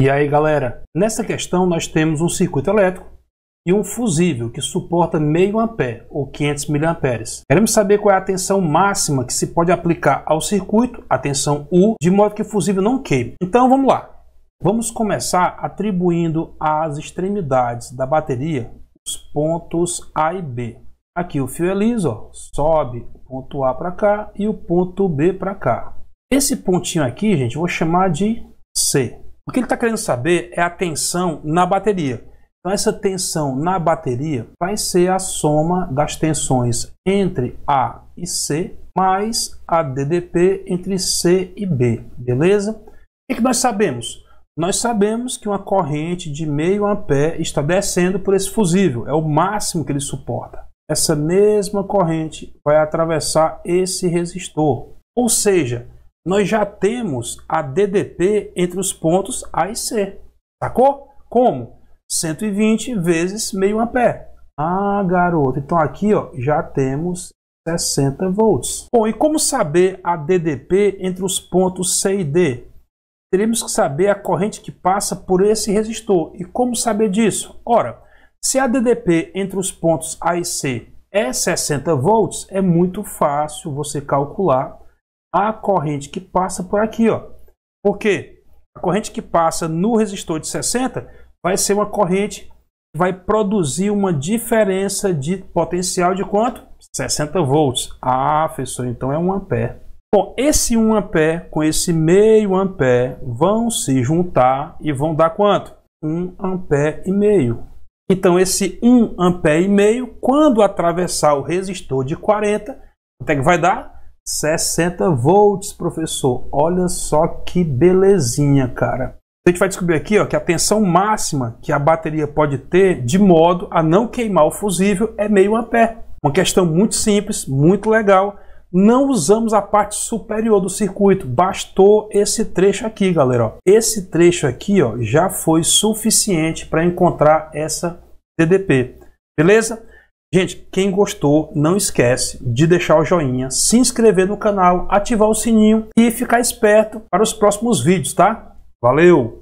E aí, galera, nessa questão nós temos um circuito elétrico e um fusível que suporta meio ampere ou 500 mA. Queremos saber qual é a tensão máxima que se pode aplicar ao circuito, a tensão U, de modo que o fusível não queime. Então vamos lá. Vamos começar atribuindo às extremidades da bateria os pontos A e B. Aqui o fio é liso, ó, sobe o ponto A para cá e o ponto B para cá. Esse pontinho aqui, gente, eu vou chamar de C. O que ele está querendo saber é a tensão na bateria. Então, essa tensão na bateria vai ser a soma das tensões entre A e C, mais a DDP entre C e B, beleza? O que nós sabemos? Nós sabemos que uma corrente de meio ampere está descendo por esse fusível, é o máximo que ele suporta. Essa mesma corrente vai atravessar esse resistor, ou seja, nós já temos a DDP entre os pontos A e C. Sacou? Como? 120 vezes meio ampere. Ah, garoto, então aqui ó, já temos 60 volts. Bom, e como saber a DDP entre os pontos C e D? Teremos que saber a corrente que passa por esse resistor. E como saber disso? Ora, se a DDP entre os pontos A e C é 60 volts, é muito fácil você calcular a corrente que passa por aqui, ó. Por quê? A corrente que passa no resistor de 60 vai ser uma corrente que vai produzir uma diferença de potencial de quanto? 60 volts. Ah, professor, então é 1 ampere. Bom, esse 1 ampere com esse meio ampere vão se juntar e vão dar quanto? 1 ampere e meio. Então esse 1 ampere e meio, quando atravessar o resistor de 40, até que vai dar 60 volts, professor. Olha só que belezinha, cara. A gente vai descobrir aqui ó, que a tensão máxima que a bateria pode ter de modo a não queimar o fusível é meio ampere. Uma questão muito simples, muito legal. Não usamos a parte superior do circuito, bastou esse trecho aqui, galera. Ó. Esse trecho aqui ó, já foi suficiente para encontrar essa TDP. Beleza? Gente, quem gostou, não esquece de deixar o joinha, se inscrever no canal, ativar o sininho e ficar esperto para os próximos vídeos, tá? Valeu!